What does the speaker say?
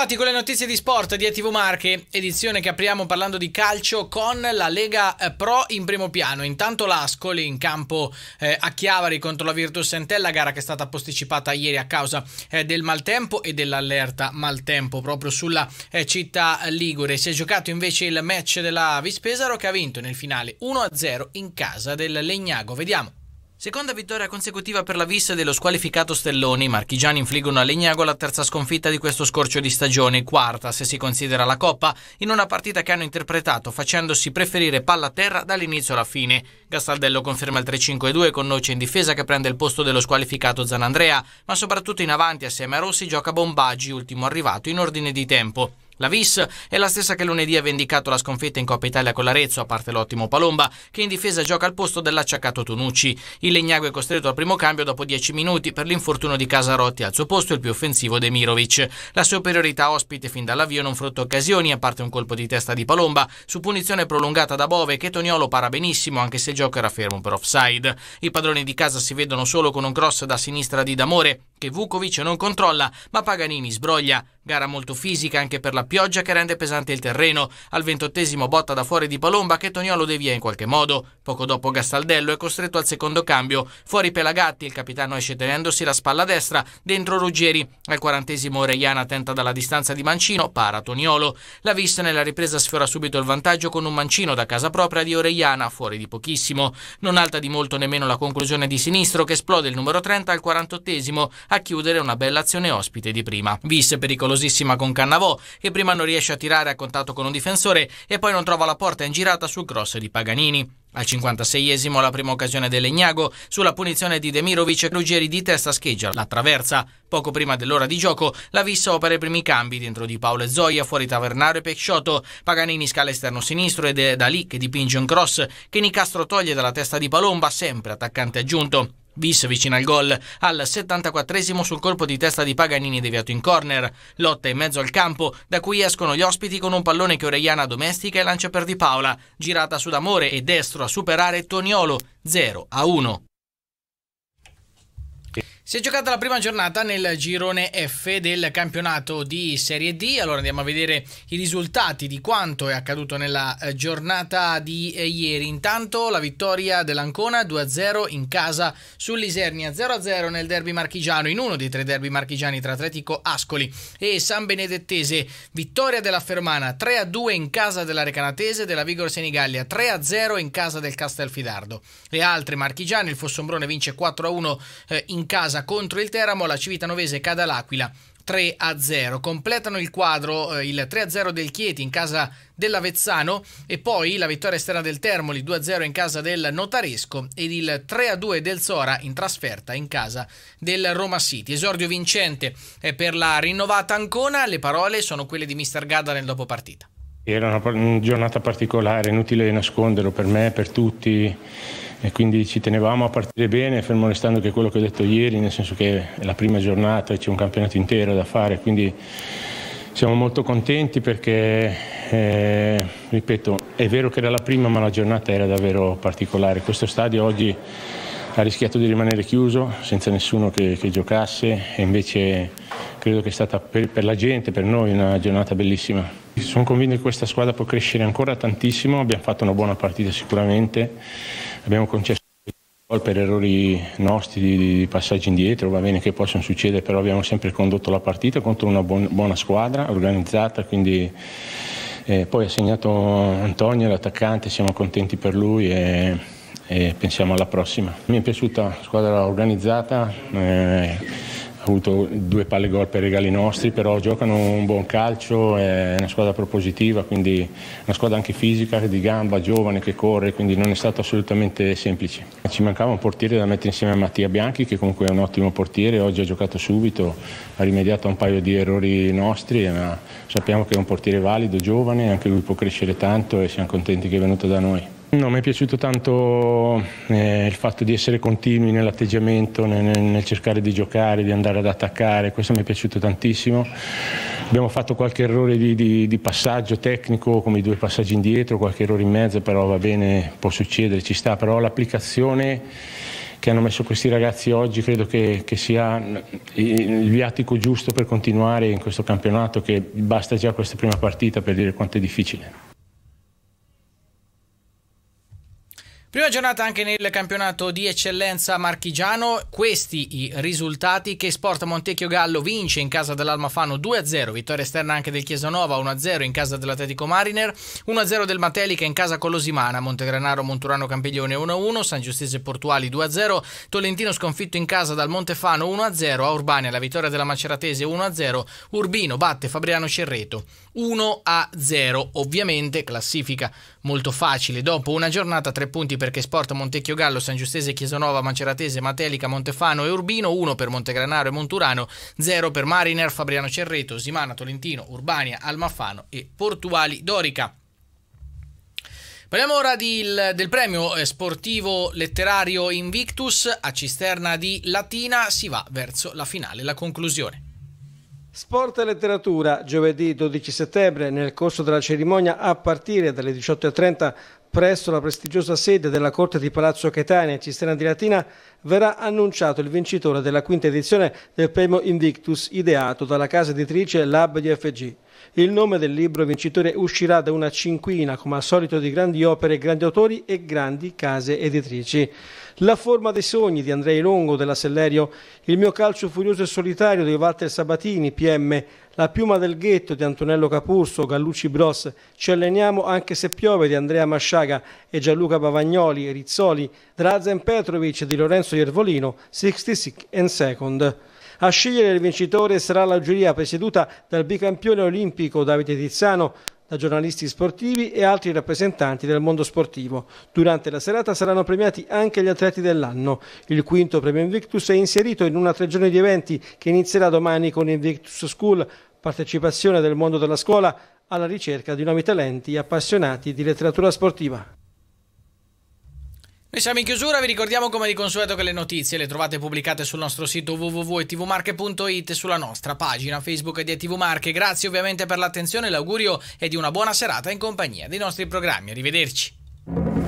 ritrovati con le notizie di sport di ETV Marche, edizione che apriamo parlando di calcio con la Lega eh, Pro in primo piano. Intanto l'Ascoli in campo eh, a Chiavari contro la Virtus Entella, gara che è stata posticipata ieri a causa eh, del maltempo e dell'allerta maltempo proprio sulla eh, città Ligure. Si è giocato invece il match della Vispesaro che ha vinto nel finale 1-0 in casa del Legnago. Vediamo. Seconda vittoria consecutiva per la vista dello squalificato Stelloni, i marchigiani infliggono a Legnago la terza sconfitta di questo scorcio di stagione, quarta se si considera la Coppa, in una partita che hanno interpretato facendosi preferire palla a terra dall'inizio alla fine. Gastaldello conferma il 3-5-2 con Noce in difesa che prende il posto dello squalificato Zanandrea, ma soprattutto in avanti assieme a Rossi gioca Bombaggi, ultimo arrivato in ordine di tempo. La Vis è la stessa che lunedì ha vendicato la sconfitta in Coppa Italia con l'Arezzo, a parte l'ottimo Palomba, che in difesa gioca al posto dell'acciaccato Tonucci. Il Legnago è costretto al primo cambio dopo 10 minuti per l'infortunio di Casarotti, al suo posto il più offensivo Demirovic. La superiorità ospite fin dall'avvio non frutta occasioni, a parte un colpo di testa di Palomba, su punizione prolungata da Bove che Toniolo para benissimo anche se il gioco era fermo per offside. I padroni di casa si vedono solo con un cross da sinistra di D'Amore, che Vukovic non controlla, ma Paganini sbroglia. Gara molto fisica anche per la pioggia che rende pesante il terreno. Al ventottesimo botta da fuori di Palomba che Toniolo devia in qualche modo. Poco dopo Gastaldello è costretto al secondo cambio. Fuori Pelagatti, il capitano esce tenendosi la spalla destra, dentro Ruggeri. Al quarantesimo Orellana tenta dalla distanza di Mancino, para Toniolo. La vista nella ripresa sfiora subito il vantaggio con un mancino da casa propria di Orellana, fuori di pochissimo. Non alta di molto nemmeno la conclusione di sinistro che esplode il numero 30 al quarantottesimo a chiudere una bella azione ospite di prima. Visse pericoloso pericolosissima con Cannavò, che prima non riesce a tirare a contatto con un difensore e poi non trova la porta in girata sul cross di Paganini. Al 56esimo la prima occasione dell'Egnago, sulla punizione di Demirovic, Ruggeri di testa scheggia la traversa. Poco prima dell'ora di gioco, la vista opera i primi cambi dentro di Paolo e Zoia, fuori Tavernaro e Pecciotto. Paganini scala esterno sinistro ed è da lì che dipinge un cross che Nicastro toglie dalla testa di Palomba, sempre attaccante aggiunto. Vis vicino al gol al 74 sul colpo di testa di Paganini deviato in corner. Lotta in mezzo al campo, da cui escono gli ospiti con un pallone che Orellana domestica e lancia per Di Paola, girata su D'Amore e destro a superare Toniolo 0 1. Si è giocata la prima giornata nel girone F del campionato di Serie D, allora andiamo a vedere i risultati di quanto è accaduto nella eh, giornata di eh, ieri. Intanto la vittoria dell'Ancona 2-0 in casa sull'Isernia 0-0 nel derby marchigiano, in uno dei tre derby marchigiani tra Atletico Ascoli e San Benedettese. Vittoria della Fermana 3-2 in casa della Recanatese, della Vigor Senigallia 3-0 in casa del Castelfidardo. Le altre marchigiane, il Fossombrone vince 4-1 eh, in casa casa contro il Teramo, la Civitanovese cade all'Aquila 3 a 0. Completano il quadro eh, il 3 a 0 del Chieti in casa dell'Avezzano e poi la vittoria esterna del Termoli 2 a 0 in casa del Notaresco ed il 3 a 2 del Zora in trasferta in casa del Roma City. Esordio vincente eh, per la rinnovata Ancona. Le parole sono quelle di Mister Gadda nel dopopartita. Era una giornata particolare, inutile nasconderlo per me, per tutti e quindi ci tenevamo a partire bene, fermo restando che quello che ho detto ieri, nel senso che è la prima giornata e c'è un campionato intero da fare, quindi siamo molto contenti perché, eh, ripeto, è vero che era la prima, ma la giornata era davvero particolare. Questo stadio oggi ha rischiato di rimanere chiuso senza nessuno che, che giocasse e invece credo che sia stata per, per, la gente, per noi, una giornata bellissima. Sono convinto che questa squadra può crescere ancora tantissimo, abbiamo fatto una buona partita sicuramente abbiamo concesso per errori nostri di, passaggi indietro, va bene che possono succedere, però abbiamo sempre condotto la partita contro una buona squadra, organizzata, quindi eh, poi ha segnato Antonio, l'attaccante, siamo contenti per lui e, e pensiamo alla prossima. Mi è piaciuta la squadra organizzata. Eh, avuto due palle gol per regali nostri, però giocano un buon calcio, è una squadra propositiva, quindi una squadra anche fisica, di gamba, giovane, che corre, quindi non è stato assolutamente semplice. Ci mancava un portiere da mettere insieme a Mattia Bianchi, che comunque è un ottimo portiere, oggi ha giocato subito, ha rimediato a un paio di errori nostri, ma sappiamo che è un portiere valido, giovane, anche lui può crescere tanto e siamo contenti che è venuto da noi. No, mi è piaciuto tanto eh, il fatto di essere continui nell'atteggiamento, nel, nel, cercare di giocare, di andare ad attaccare, questo mi è piaciuto tantissimo. Abbiamo fatto qualche errore di, di, di passaggio tecnico, come i due passaggi indietro, qualche errore in mezzo, però va bene, può succedere, ci sta, però l'applicazione che hanno messo questi ragazzi oggi credo che, che, sia il viatico giusto per continuare in questo campionato che basta già questa prima partita per dire quanto è difficile. Prima giornata anche nel campionato di eccellenza marchigiano, questi i risultati che Sport Montecchio Gallo vince in casa dell'Almafano 2-0, vittoria esterna anche del Chiesanova 1-0 in casa dell'Atletico Mariner, 1-0 del Matelica in casa con l'Osimana, Montegranaro Monturano Campiglione 1-1, San Giustizio Portuali 2-0, Tolentino sconfitto in casa dal Montefano 1-0, a Urbania la vittoria della Maceratese 1-0, Urbino batte Fabriano Cerreto 1-0, ovviamente classifica molto facile. Dopo una giornata, tre punti per Chesporto, Montecchio Gallo, San Giustese, Chiesanova, Maceratese, Matelica, Montefano e Urbino, 1 per Montegranaro e Monturano, 0 per Mariner, Fabriano Cerreto, Simana, Tolentino, Urbania, Almafano e Portuali Dorica. Parliamo ora di, del premio eh, sportivo letterario Invictus a Cisterna di Latina, si va verso la finale, la conclusione. Sport e letteratura, giovedì 12 settembre, nel corso della cerimonia a partire dalle 18.30 presso la prestigiosa sede della Corte di Palazzo Catania in Cisterna di Latina verrà annunciato il vincitore della quinta edizione del premio Invictus ideato dalla casa editrice Lab di FG. Il nome del libro vincitore uscirà da una cinquina, come al solito, di grandi opere, grandi autori e grandi case editrici. La forma dei sogni di Andrei Longo della Sellerio, Il mio calcio furioso e solitario di Walter Sabatini, PM, La piuma del ghetto di Antonello Capurso, Gallucci Bros, Ci alleniamo anche se piove di Andrea Masciaga e Gianluca Bavagnoli, Rizzoli, Drazen Petrovic di Lorenzo Iervolino, 66 and Second. A scegliere il vincitore sarà la giuria presieduta dal bicampione olimpico Davide Tizzano, da giornalisti sportivi e altri rappresentanti del mondo sportivo. Durante la serata saranno premiati anche gli atleti dell'anno. Il quinto premio Invictus è inserito in una tre giorni di eventi che inizierà domani con Invictus School, partecipazione del mondo della scuola alla ricerca di nuovi talenti appassionati di letteratura sportiva. Noi siamo in chiusura, vi ricordiamo come di consueto che le notizie le trovate pubblicate sul nostro sito www.tvmarche.it e sulla nostra pagina Facebook di TV Marche. Grazie ovviamente per l'attenzione, l'augurio è di una buona serata in compagnia dei nostri programmi. Arrivederci.